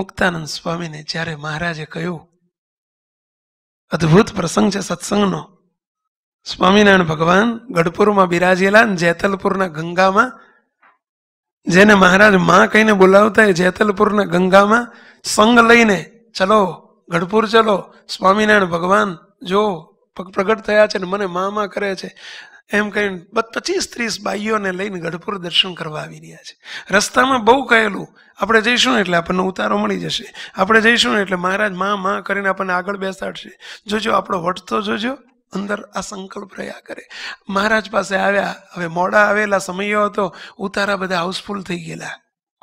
મુક્તાનંદ સ્વામીને જ્યારે મહારાજે કહ્યું અદ્ભુત પ્રસંગ છે સત્સંગનો સ્વામિનારાયણ ભગવાન ગઢપુરમાં બિરાજેલા અને જેતલપુરના ગંગામાં જેને મહારાજ માં કહીને બોલાવતા એ જેતલપુરના ગંગામાં સંગ લઈને ચલો ગઢપુર ચલો સ્વામિનારાયણ ભગવાન જો પ્રગટ થયા છે ને મને મા માં કરે છે એમ કરીને પચીસ ત્રીસ બાઈઓને લઈને ગઢપુર દર્શન કરવા આવી રહ્યા છે રસ્તામાં બહુ કહેલું આપણે જઈશું એટલે આપણને ઉતારો મળી જશે આપણે જઈશું એટલે મહારાજ માં માં કરીને આપણને આગળ બેસાડશે જોજો આપણો વટતો જોજો અંદર આ સંકલ્પ રહ્યા કરે મહારાજ પાસે આવ્યા હવે મોડા આવેલા સમયો હતો ઉતારા બધા હાઉસફુલ થઈ ગયેલા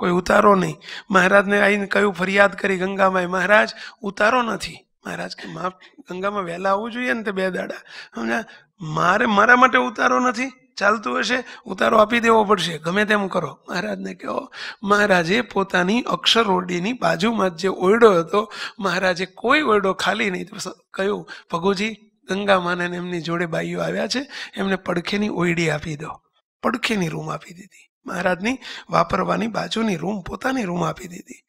કોઈ ઉતારો નહીં મહારાજને આવીને કયું ફરિયાદ કરી ગંગામાઈ મહારાજ ઉતારો નથી મહારાજ કે મા ગંગામાં વહેલા આવવું જોઈએ ને તે બે દાડા સમજ્યા મારે મારા માટે ઉતારો નથી ચાલતું હશે ઉતારો આપી દેવો પડશે ગમે તેમ કરો મહારાજને કહો મહારાજે પોતાની અક્ષરઓડીની બાજુમાં જે ઓરડો હતો મહારાજે કોઈ ઓરડો ખાલી નહીં કહ્યું ભગુજી ગંગામાને એમની જોડે બાઈઓ આવ્યા છે એમને પડખેની ઓરડી આપી દો પડખેની રૂમ આપી દીધી મહારાજની વાપરવાની બાજુની રૂમ પોતાની રૂમ આપી દીધી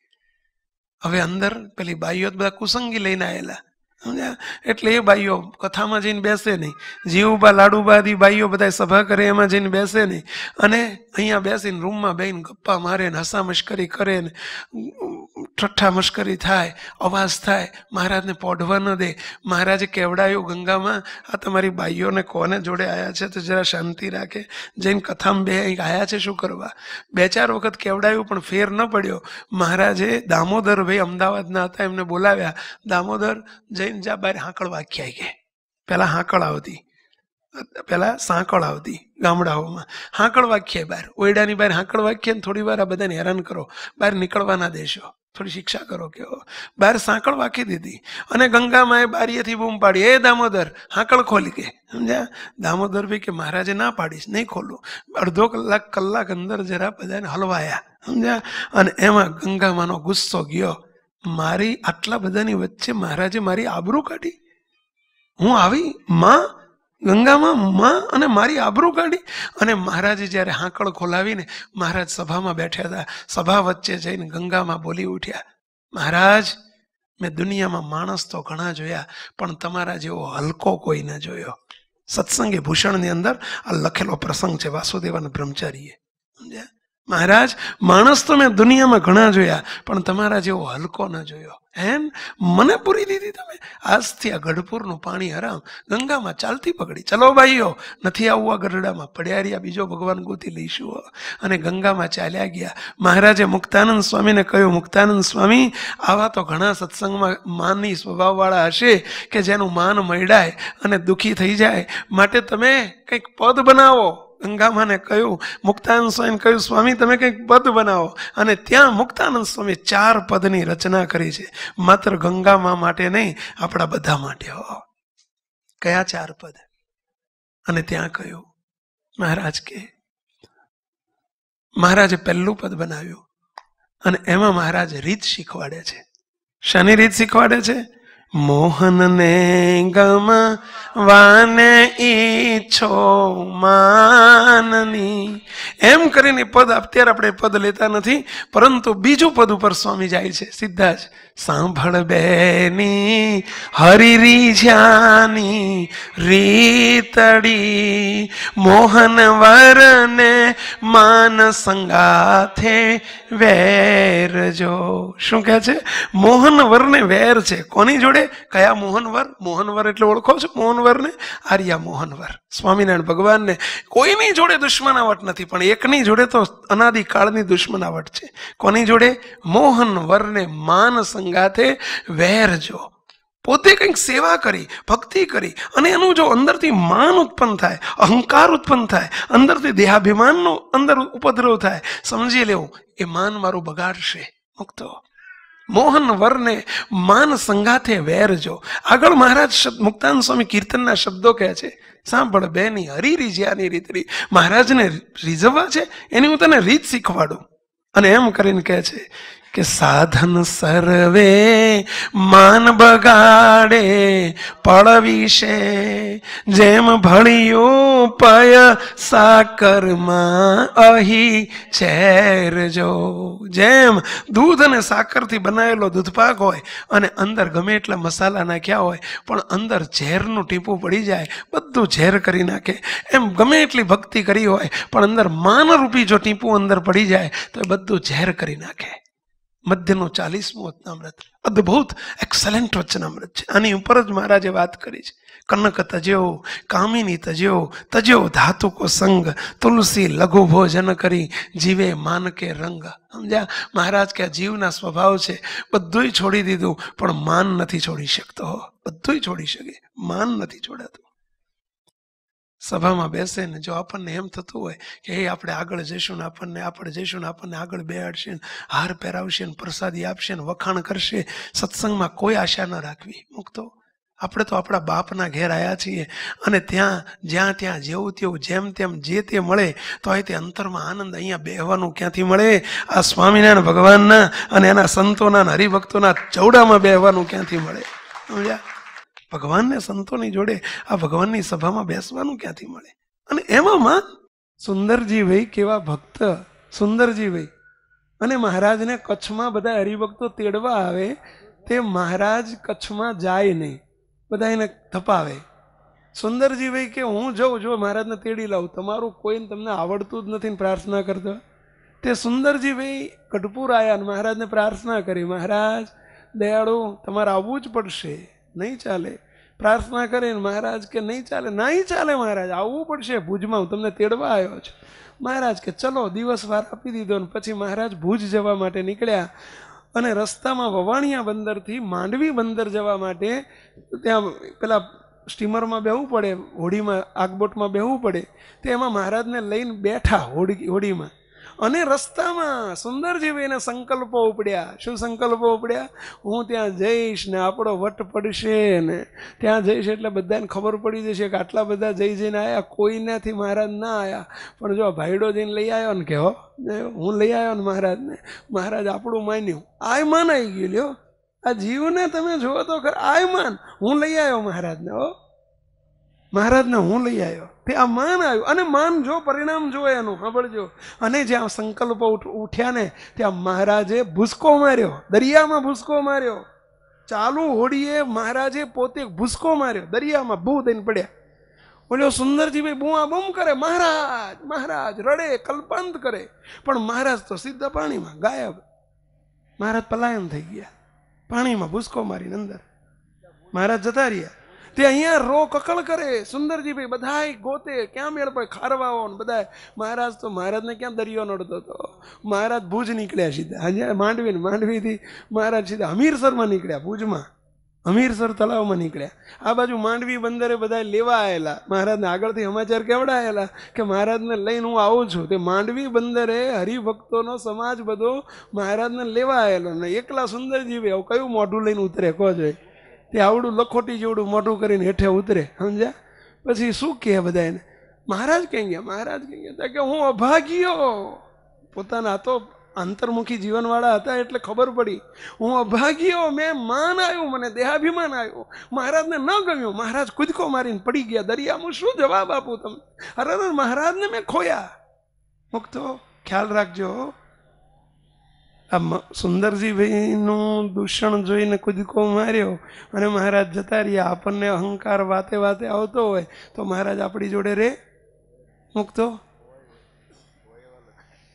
હવે અંદર પેલી બાઈઓ બધા કુસંગી લઈને આવેલા સમજ્યા એટલે એ બાઈઓ કથામાં જઈને બેસે નહીં જીવુબા લાડુબાદી બાઈઓ બધા સભા કરે એમાં જઈને બેસે નહીં અને અહીંયા બેસીને રૂમમાં બેહીને ગપ્પા મારે ને હસામશ્કરી કરે ને ઠઠ્ઠા મશ્કરી થાય અવાજ થાય મહારાજને પોઢવા ન દે મહારાજે કેવડાયું ગંગામાં આ તમારી બાઈઓને કોને જોડે આવ્યા છે તો જરા શાંતિ રાખે જઈને કથામાં બે અહીં આવ્યા છે શું કરવા બે ચાર વખત કેવડાયું પણ ફેર ન પડ્યો મહારાજે દામોદર ભાઈ અમદાવાદના હતા એમને બોલાવ્યા દામોદર જૈન જા બહાર હાંકળ વાક્યાઈ ગયા પહેલાં હાંકળ આવતી પહેલાં સાંકળ આવતી ગામડાઓમાં હાંકળ વાગીએ બહાર ઓયડાની બહાર હાંકળ વાગીએ ને થોડી વાર આ બધાને હેરાન કરો બહાર નીકળવાના દેશો થોડી શિક્ષા કરો કે બહાર સાંકળ વાંકી દીધી અને ગંગામાં એ બારીએથી બૂમ પાડી એ દામોદર હાંકળ ખોલી કે સમજ્યા દામોદર ભાઈ કે મહારાજે ના પાડીશ નહીં ખોલું અડધો કલાક કલાક અંદર જરા બધાને હલવાયા સમજ્યા અને એમાં ગંગામાંનો ગુસ્સો ગયો મારી આટલા બધાની વચ્ચે મહારાજે મારી આબરૂ કાઢી હું આવી માં ગંગામાં માં અને મારી આબરૂ કાઢી અને મહારાજે જ્યારે હાંકળ ખોલાવીને મહારાજ સભામાં બેઠ્યા હતા સભા વચ્ચે જઈને ગંગામાં બોલી ઉઠ્યા મહારાજ મેં દુનિયામાં માણસ તો ઘણા જોયા પણ તમારા જેવો હલકો કોઈ ન જોયો સત્સંગે ભૂષણની અંદર આ લખેલો પ્રસંગ છે વાસુદેવાન બ્રહ્મચારીએ સમજ્યા મહારાજ માણસ તો મેં દુનિયામાં ઘણા જોયા પણ તમારા જેવો હલકો ન જોયો એમ મને પૂરી દીધી તમે આજથી આ ગઢપુરનું પાણી હરામ ગંગામાં ચાલતી પકડી ચલો ભાઈઓ નથી આવવું આ ગઢડામાં પડ્યા બીજો ભગવાન ગોતી લઈશું અને ગંગામાં ચાલ્યા ગયા મહારાજે મુક્તાનંદ સ્વામીને કહ્યું મુક્તાનંદ સ્વામી આવા તો ઘણા સત્સંગમાં માનની સ્વભાવવાળા હશે કે જેનું માન મરડાય અને દુઃખી થઈ જાય માટે તમે કંઈક પદ બનાવો ગંગામાને કહ્યું મુક્તાનંદ સ્વામીને કહ્યું સ્વામી તમે કંઈક પદ બનાવો અને ત્યાં મુક્તાનંદ સ્વામી ચાર પદની રચના કરી છે માત્ર ગંગામા માટે નહીં આપણા બધા માટે હો કયા ચાર પદ અને ત્યાં કહ્યું મહારાજ કે મહારાજે પહેલું પદ બનાવ્યું અને એમાં મહારાજ રીત શીખવાડે છે શાની રીત શીખવાડે છે મોહનને ગમવાને ઈચ્છો માનની એમ કરીને પદ અત્યારે આપણે પદ લેતા નથી પરંતુ બીજું પદ ઉપર સ્વામી જાય છે સીધા જ સાંભળ બેની હરિરીજાની રીતડી મોહન વરને માન સંગાથે વેર જો શું કહે છે મોહન વરને વેર છે કોની જોડે આપણે કયા મોહનવર મોહનવર એટલે ઓળખો છો મોહનવરને આર્યા મોહનવર સ્વામિનારાયણ ભગવાનને કોઈની જોડે દુશ્મનાવટ નથી પણ એકની જોડે તો અનાદિકાળની દુશ્મનાવટ છે કોની જોડે મોહનવરને માન સંગાથે વહેરજો પોતે કંઈક સેવા કરી ભક્તિ કરી અને એનું જો અંદરથી માન ઉત્પન્ન થાય અહંકાર ઉત્પન્ન થાય અંદરથી દેહાભિમાનનો અંદર ઉપદ્રવ થાય સમજી લેવું એ માન મારું બગાડશે મુક્તો મોહન વરને માન સંગાથે વેરજો આગળ મહારાજ મુક્તાન સ્વામી કીર્તનના શબ્દો કહે છે સાંભળ બેની હરી રીજ્યાની રીતરી મહારાજને રીઝવવા છે એની હું તને રીત શીખવાડું અને એમ કરીને કહે છે કે સાધન સર્વે માન બગાડે પળવીશે જેમ ભળિયું પય સાકરમાં અહી ચેરજો જેમ દૂધ અને સાકરથી બનાવેલો દૂધપાક હોય અને અંદર ગમે એટલા મસાલા નાખ્યા હોય પણ અંદર ઝેરનું ટીપું પડી જાય બધું ઝેર કરી નાખે એમ ગમે એટલી ભક્તિ કરી હોય પણ અંદર માનરૂપી જો ટીપું અંદર પડી જાય તો એ બધું ઝેર કરી નાખે મધ્યનો ચાલીસમું વચનામૃત અદ્ભુત એક્સલેન્ટ વચનામૃત છે આની ઉપર જ મહારાજે વાત કરી છે કનક તજ્યો કામિની તજ્યો તજ્યો ધાતુકો સંગ તુલસી લઘુ ભોજન કરી જીવે માન કે રંગ સમજ્યા મહારાજ કે જીવના સ્વભાવ છે બધુંય છોડી દીધું પણ માન નથી છોડી શકતો બધુંય છોડી શકે માન નથી છોડાતું સભામાં બેસે ને જો આપણને એમ થતું હોય કે એ આપણે આગળ જઈશું ને આપણને આપણે જઈશું ને આપણને આગળ બેહાડશે ને હાર પહેરાવશે ને પ્રસાદી આપશે ને વખાણ કરશે સત્સંગમાં કોઈ આશા ન રાખવી મુક્તો આપણે તો આપણા બાપના ઘેર આવ્યા છીએ અને ત્યાં જ્યાં ત્યાં જેવું તેવું જેમ તેમ જે તે મળે તો અહીં તે અંતરમાં આનંદ અહીંયા બેહવાનું ક્યાંથી મળે આ સ્વામિનારાયણ ભગવાનના અને એના સંતોના હરિભક્તોના ચૌડામાં બેહવાનું ક્યાંથી મળે સમજ્યા ભગવાનને સંતોની જોડે આ ભગવાનની સભામાં બેસવાનું ક્યાંથી મળે અને એવામાં સુંદરજી ભાઈ કેવા ભક્ત સુંદરજી ભાઈ અને મહારાજને કચ્છમાં બધા હરિભક્તો તેડવા આવે તે મહારાજ કચ્છમાં જાય નહીં બધા એને ધપાવે સુંદરજી ભાઈ કે હું જઉં જો મહારાજને તેડી લાવું તમારું કોઈને તમને આવડતું જ નથી પ્રાર્થના કરતો તે સુંદરજી ભાઈ કટપુર આવ્યા અને મહારાજને પ્રાર્થના કરી મહારાજ દયાળુ તમારે આવવું જ પડશે નહીં ચાલે પ્રાર્થના કરીને મહારાજ કે નહીં ચાલે નહીં ચાલે મહારાજ આવવું પડશે ભુજમાં હું તમને તેડવા આવ્યો છું મહારાજ કે ચલો દિવસ વાર આપી દીધો ને પછી મહારાજ ભુજ જવા માટે નીકળ્યા અને રસ્તામાં વવાણિયા બંદરથી માંડવી બંદર જવા માટે ત્યાં પેલા સ્ટીમરમાં બેહવું પડે હોડીમાં આગબોટમાં બેહવું પડે તો એમાં મહારાજને લઈને બેઠા હોડી હોડીમાં અને રસ્તામાં સુંદરજીભાઈ એના સંકલ્પો ઉપડ્યા શું સંકલ્પો ઉપડ્યા હું ત્યાં જઈશ ને આપણો વટ પડશે ને ત્યાં જઈશ એટલે બધાને ખબર પડી જશે કે આટલા બધા જઈ જઈને આવ્યા કોઈનાથી મહારાજ ના આવ્યા પણ જો ભાઈડો જઈને લઈ આવ્યો ને કહો હું લઈ આવ્યો ને મહારાજને મહારાજ આપણું માન્યું આ માન આવી ગયું લ્યો આ જીવને તમે જુઓ તો ખરા આ માન હું લઈ આવ્યો મહારાજને હો મહારાજને હું લઈ આવ્યો તે આ માન આવ્યું અને માન જો પરિણામ જો એનું સાંભળજો અને જ્યાં સંકલ્પ ઉઠ્યા ને ત્યાં મહારાજે ભૂસકો માર્યો દરિયામાં ભૂસકો માર્યો ચાલુ હોડીએ મહારાજે પોતે ભૂસકો માર્યો દરિયામાં ભૂ દઈને પડ્યા બોલ્યો સુંદરજીભાઈ બુઆ બૂમ કરે મહારાજ મહારાજ રડે કલ્પાંત કરે પણ મહારાજ તો સિદ્ધ પાણીમાં ગાયબ મહારાજ પલાયન થઈ ગયા પાણીમાં ભૂસકો મારીને અંદર મહારાજ જતા રહ્યા તે અહીંયા રો કકળ કરે સુંદરજીભાઈ બધાય ગોતે ક્યાં મેળ પડે ખારવાઓ બધા મહારાજ તો મહારાજને ક્યાં દરિયો નડતો હતો મહારાજ ભુજ નીકળ્યા સીધા આજે માંડવી ને માંડવીથી મહારાજ સીધા હમીરસરમાં નીકળ્યા ભુજમાં હમીરસર તળાવમાં નીકળ્યા આ બાજુ માંડવી બંદરે બધા લેવા આવેલા મહારાજને આગળથી સમાચાર કેવડાયેલા કે મહારાજને લઈને હું આવું છું તે માંડવી બંદરે હરિભક્તોનો સમાજ બધો મહારાજને લેવા આવેલો ને એકલા સુંદરજીભાઈ કયું મોઢું લઈને ઉતરે કહો જોઈએ તે આવડું લખોટી જેવડું મોટું કરીને હેઠે ઉતરે સમજ્યા પછી શું કહે બધા એને મહારાજ કહી ગયા મહારાજ કહી ગયા કે હું અભાગ્યો પોતાના તો આંતરમુખી જીવનવાળા હતા એટલે ખબર પડી હું અભાગ્યો મેં માન આવ્યું મને દેહાભિમાન આવ્યો મહારાજને ન ગમ્યું મહારાજ કુદકો મારીને પડી ગયા દરિયામાં શું જવાબ આપું તમે અરે મહારાજને મેં ખોયા મુક્તો ખ્યાલ રાખજો આ સુંદરજીભાઈનું દૂષણ જોઈને કુદકો માર્યો અને મહારાજ જતા રહ્યા આપણને અહંકાર વાતે વાતે આવતો હોય તો મહારાજ આપણી જોડે રે મૂકતો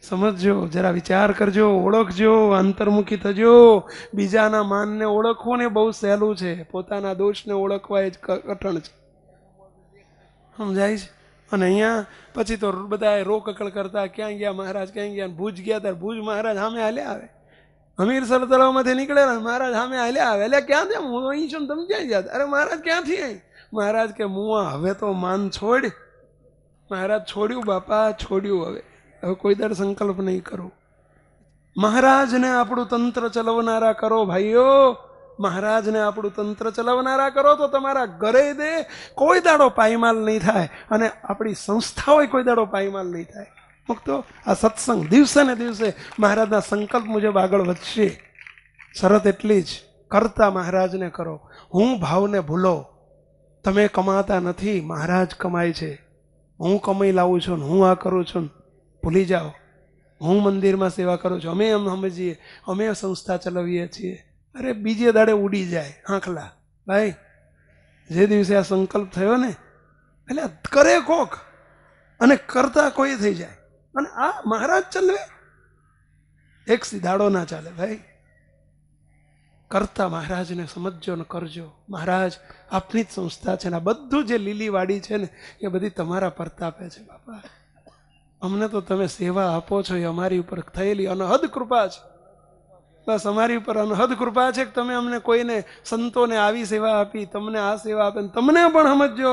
સમજજો જરા વિચાર કરજો ઓળખજો અંતર્મુખી થજો બીજાના માનને ઓળખવું ને બહુ સહેલું છે પોતાના દોષને ઓળખવા એ જ કઠણ છે સમજાય છે અને અહીંયા પછી તો બધા રોકકળ કરતા ક્યાં ગયા મહારાજ ક્યાં ગયા ભુજ ગયા ત્યારે ભુજ મહારાજ સામે હાલ્યા આવે હમીરસર તળાવમાંથી નીકળેલા મહારાજ સામે હાલ્યા આવે એટલે ક્યાં થયા હું અહીં છું તમે ક્યાં ગયા અરે મહારાજ ક્યાંથી અહીં મહારાજ કે મુઆ હવે તો માન છોડ મહારાજ છોડ્યું બાપા છોડ્યું હવે હવે કોઈ દર સંકલ્પ નહીં કરો મહારાજને આપણું તંત્ર ચલાવનારા કરો ભાઈઓ મહારાજને આપણું તંત્ર ચલાવનારા કરો તો તમારા ઘરે દે કોઈ દાડો પાયમાલ નહીં થાય અને આપણી સંસ્થાઓય કોઈ દાડો પાયમાલ નહીં થાય મુક્તો આ સત્સંગ દિવસે ને દિવસે મહારાજના સંકલ્પ મુજબ આગળ વધશે શરત એટલી જ કરતા મહારાજને કરો હું ભાવને ભૂલો તમે કમાતા નથી મહારાજ કમાય છે હું કમાઈ લાવું છું ને હું આ કરું છું ભૂલી જાઓ હું મંદિરમાં સેવા કરું છું અમે એમ સમજીએ અમે સંસ્થા ચલાવીએ છીએ અરે બીજે દાડે ઉડી જાય આંખલા ભાઈ જે દિવસે આ સંકલ્પ થયો ને એટલે કરે કોક અને કરતા કોઈ થઈ જાય અને આ મહારાજ ચલવે એક સીધાડો ના ચાલે ભાઈ કરતા મહારાજને સમજજો ને કરજો મહારાજ આપની જ સંસ્થા છે ને આ બધું જે લીલી વાડી છે ને એ બધી તમારા પરતાપે છે બાપા અમને તો તમે સેવા આપો છો એ અમારી ઉપર થયેલી અનહદ કૃપા છે બસ અમારી ઉપર અનહદ કૃપા છે કે તમે અમને કોઈને સંતોને આવી સેવા આપી તમને આ સેવા આપે તમને પણ સમજો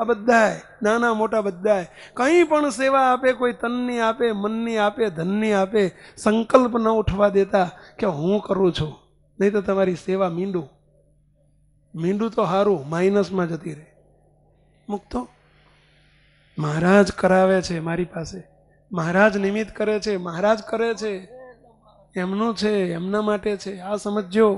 આ બધાય નાના મોટા બધાય કંઈ પણ સેવા આપે કોઈ તનની આપે મનની આપે ધનની આપે સંકલ્પ ન ઉઠવા દેતા કે હું કરું છું નહીં તો તમારી સેવા મીંડું મીંડું તો સારું માઇનસમાં જતી રહે મૂકતો મહારાજ કરાવે છે મારી પાસે મહારાજ નિમિત્ત કરે છે મહારાજ કરે છે એમનું છે એમના માટે છે આ સમજો